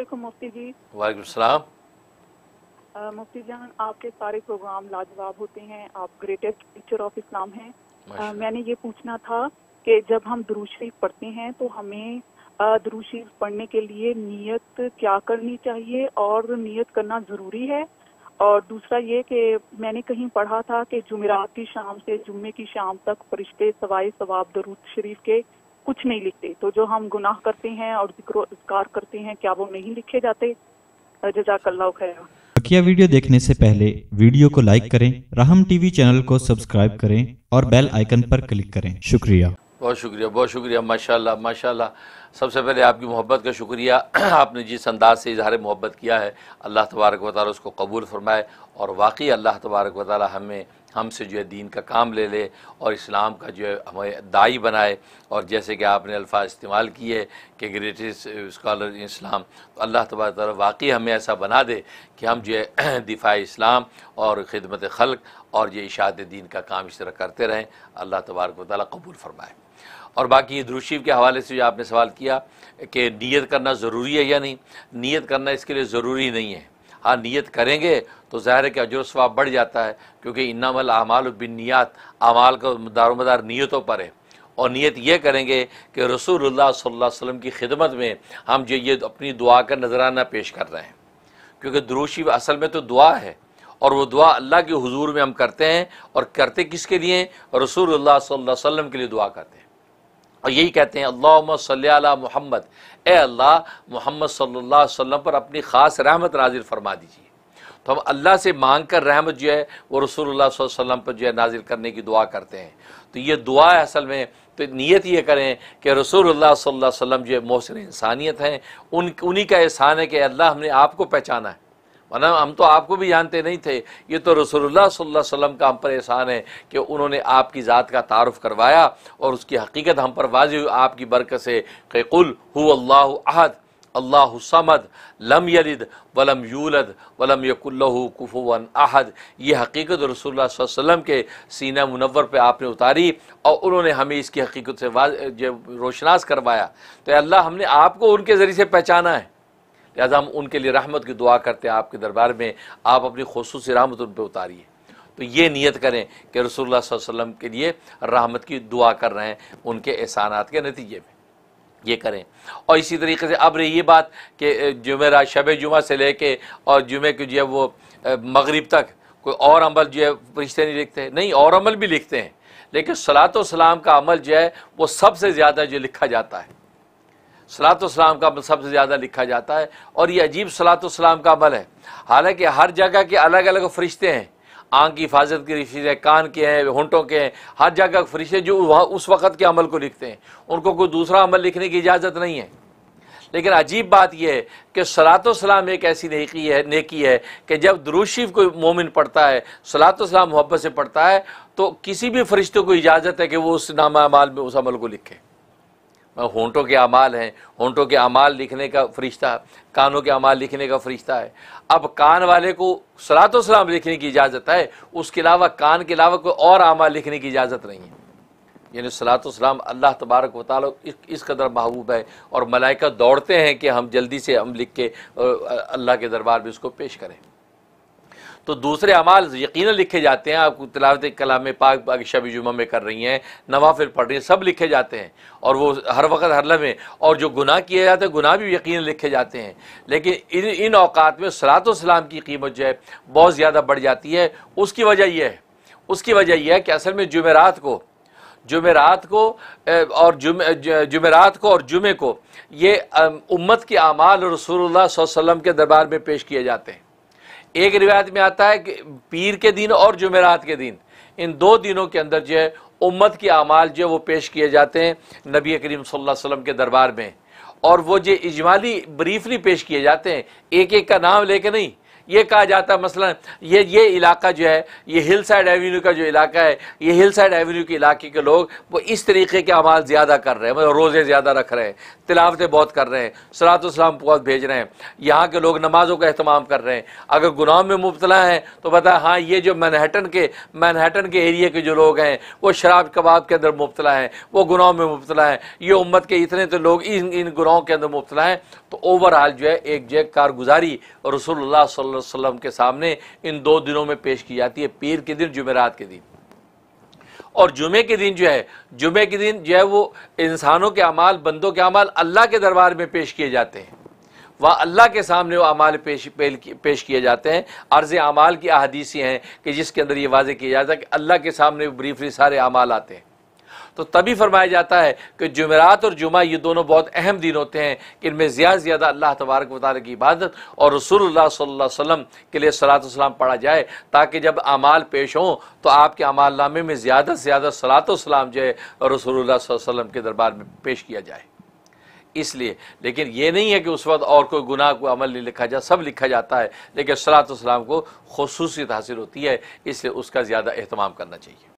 मुफ्ती जी वाला मुफ्ती जान आपके सारे प्रोग्राम लाजवाब होते हैं आप ग्रेटेस्ट टीचर ऑफ इस्लाम हैं आ, मैंने ये पूछना था कि जब हम दरूज शरीफ पढ़ते हैं तो हमें दरूज शरीफ पढ़ने के लिए नियत क्या करनी चाहिए और नियत करना ज़रूरी है और दूसरा ये कि मैंने कहीं पढ़ा था कि जुमेरात की शाम से जुम्मे की शाम तक फरिश्ते सवाए सवाब दरूद शरीफ के कुछ नहीं लिखते तो जो हम गुनाह करते हैं और जिक्र करते हैं क्या वो नहीं लिखे जाते जजाकल्ला खैरा बकिया वीडियो देखने से पहले वीडियो को लाइक करें रहम टीवी चैनल को सब्सक्राइब करें और बेल आइकन पर क्लिक करें शुक्रिया बहुत शुक्रिया बहुत शुक्रिया माशाल्लाह माशाल्लाह सबसे पहले आपकी मोहब्बत का शुक्रिया आपने जिस अंदाज से इजहार मोहब्बत किया है अल्लाह तबारक वाली उसको कबूल फरमाए और वाकई अल्लाह तबारक वाली हमें हमसे जो है दीन का काम ले ले और इस्लाम का जो है हमें दाई बनाए और जैसे कि आपने अल्फा इस्तेमाल किए कि ग्रेटेस्ट स्कॉलर इस्लाम तो अल्लाह तबार ताली वाकई हमें ऐसा बना दे कि हम जो है दिफा इस्लाम और खिदमत खलक़ और ये इशाद दीन का काम इस तरह करते रहें अल्लाह तबारक वाली कबूल फ़रमाए और बाकी द्रुशीफ के हवाले से जो आपने सवाल किया कि नीयत करना ज़रूरी है या नहीं नीयत करना इसके लिए ज़रूरी नहीं है हाँ नीयत करेंगे तो ज़ाहिर है कि अजर स्वाब बढ़ जाता है क्योंकि इनामल अमाल बिनियात अमाल का दारोमदार नीयतों पर है और नीयत ये करेंगे कि रसूलुल्लाह सल्लल्लाहु अलैहि वसल्लम की खिदमत में हम जो ये अपनी दुआ का नजराना पेश कर रहे हैं क्योंकि द्रोशी असल में तो दुआ है और वह दुआ अल्लाह के हुजूर में हम करते हैं और करते किसके लिए रसूलुल्लाह सल्लल्लाहु अलैहि वसल्लम के लिए दुआ करते हैं और यही कहते हैं अल्लाह सल्ला मोहम्मद ए अल्लाह मोहम्मद सल्ला वसम पर अपनी ख़ास रहमत नाजिल फरमा दीजिए तो हम अल्लाह से मांग कर रहमत जो है वो रसूल वसम पर जो है नाजिल करने की दुआ करते हैं तो ये दुआ है असल में तो नीयत ये करें कि रसूल वसम जो है मोहसिन इंसानियत हैं उन उन्हीं का एहसान है कि अल्लाह हमने आपको पहचाना है वरना हम तो आपको भी जानते नहीं थे ये तो रसोल्ला वसम का हम पर एहसान है कि उन्होंने आपकी ज़ात का तारफ़ करवाया और उसकी हकीकत हम पर वाजी हुई आपकी बरकत से कि कुल अहद अल्लाह समद लम यलिद वलम यूलद वलम यकुल्लहु कुफुवन अहद ये हकीकत रसोल्ला वसम के सीना मुनवर पर आपने उतारी और उन्होंने हमें इसकी हकीकत से वाज रोशनास करवाया तो अल्लाह हमने आपको उनके ज़रिए से पहचाना है लिहाजा हम उनके लिए रहमत की दुआ करते हैं आपके दरबार में आप अपनी खसूस रहमत उन पर उतारिए तो ये नियत करें कि रसोल्ला वसलम के लिए रहमत की दुआ कर रहे हैं उनके एहसान के नतीजे में ये करें और इसी तरीके से अब रही ये बात कि जुमेरा शब जुमा से लेके और जुमे की जो है वो मगरब तक कोई और अमल जो है रिश्ते नहीं लिखते नहीं और अमल भी लिखते हैं लेकिन सलात सलाम का अमल जो है वो सबसे ज़्यादा जो लिखा जाता है सलातम का अमल सबसे ज़्यादा लिखा जाता है और ये अजीब सलातम का अमल है हालांकि हर जगह के अलग अलग फरिश्ते हैं आँख की हिफाजत के रिश्ते हैं कान के हैं होंटों के हैं हर जगह के फरिश्ते जो वहाँ उस वक़्त के अमल को लिखते हैं उनको कोई दूसरा अमल लिखने की इजाज़त नहीं है लेकिन अजीब बात यह है कि सलात वाम एक ऐसी नेकी है नेकी है कि जब दरूशीफ कोई मोमिन पढ़ता है सलात वाम मोहब्बत से पढ़ता है तो किसी भी फरिश्ते को इजाज़त है कि वो उस नामा अमाल में उस अमल को लिखे होंठों के अमाल हैं होंठों के अमाल लिखने का फरिश्ता कानों के अमाल लिखने का फरिश्ता है अब कान वाले को सलात सलाम लिखने की इजाज़त है उसके अलावा कान के अलावा कोई और अमाल लिखने की इजाज़त नहीं है यानी सलात सलाम अल्लाह तबारक वाल इस, इस कदर महबूब है और मलाइका दौड़ते हैं कि हम जल्दी से हम लिख के अल्लाह के दरबार में उसको पेश करें तो दूसरे अमाल यकीन लिखे जाते हैं आप तलावत कलाम पाक शब जुम्मे में कर रही हैं नवाफिल पढ़ रही हैं सब लिखे जाते हैं और वो हर वक्त हर लमे और जो गुनाह किए जाते हैं गुनाह भी यकीन लिखे जाते हैं लेकिन इन इन अवकात में सलात सलाम की कीमत जो है बहुत ज़्यादा बढ़ जाती है उसकी वजह यह है उसकी वजह यह है कि असल में जुमेरात को जुमेरात को और जुमेरात को और जुमे को ये उम्मत के अमाल रसूल रसूलुल्लाह वसल्लम के दरबार में पेश किए जाते हैं एक रिवायत में आता है कि पीर के दिन और जुमेरात के दिन इन दो दिनों के अंदर जो है उम्मत के अमाल जो है वो पेश किए जाते हैं नबी करीम सल्लल्लाहु अलैहि वसल्लम के दरबार में और वो जो इजमाली ब्रीफली पेश किए जाते हैं एक एक का नाम लेके नहीं ये कहा जाता है मसलन ये ये इलाका जो है ये हिल साइड एवेन्यू का जो इलाका है ये हिल साइड एवेन्यू के इलाके के लोग वो इस तरीके के अमाल ज़्यादा कर रहे हैं मतलब रोज़े ज़्यादा रख रहे हैं तिलावतें बहुत कर रहे हैं सलातम बहुत भेज रहे हैं यहाँ के लोग नमाज़ों का अहतमाम कर रहे हैं अगर गुनाह में मुबतला हैं तो बताए हाँ ये जो मैनहटन के मैनहटन के एरिए के जो लोग हैं वो शराब कबाब के अंदर मुबतला हैं वो गुनाह में मुबतला हैं ये उम्मत के इतने तो लोग इन इन गुनाहों के अंदर मुबतला हैं तो ओवरऑल जो है एक जो कारगुजारी रसोल्ला वसल्लम के सामने इन दो दिनों में पेश की जाती है पीर के दिन जुमेरात के दिन और जुमे के दिन जो है जुमे के दिन जो है वो इंसानों के अमाल बंदों के अमाल अल्लाह के दरबार में पेश किए जाते हैं वह अल्लाह के सामने वो अमाल पेश पेश किए जाते हैं अर्ज़ अमाल की अहदीसी हैं कि जिसके अंदर ये वाजे किया जाता है कि अल्लाह के सामने ब्रीफली सारे अमाल आते हैं तो तभी फरमाया जाता है कि जुमेरात और जुमा ये दोनों बहुत अहम दिन होते हैं कि इनमें ज़्यादा से ज़्यादा अल्लाह तबारक वाली की इबादत और रसूलुल्लाह सल्लल्लाहु अलैहि वसल्लम के लिए सलातम पढ़ा जाए ताकि जब अमाल पेश हों तो आपके अमाल नामे में ज़्यादा से ज़्यादा सलात वसलाम जो है रसूल वसलम के दरबार में पेश किया जाए इसलिए लेकिन ये नहीं है कि उस वक्त और कोई गुनाह को अमल नहीं लिखा जा सब लिखा जाता है लेकिन सलात को खसूसियत हासिल होती है इसलिए उसका ज़्यादा अहतमाम करना चाहिए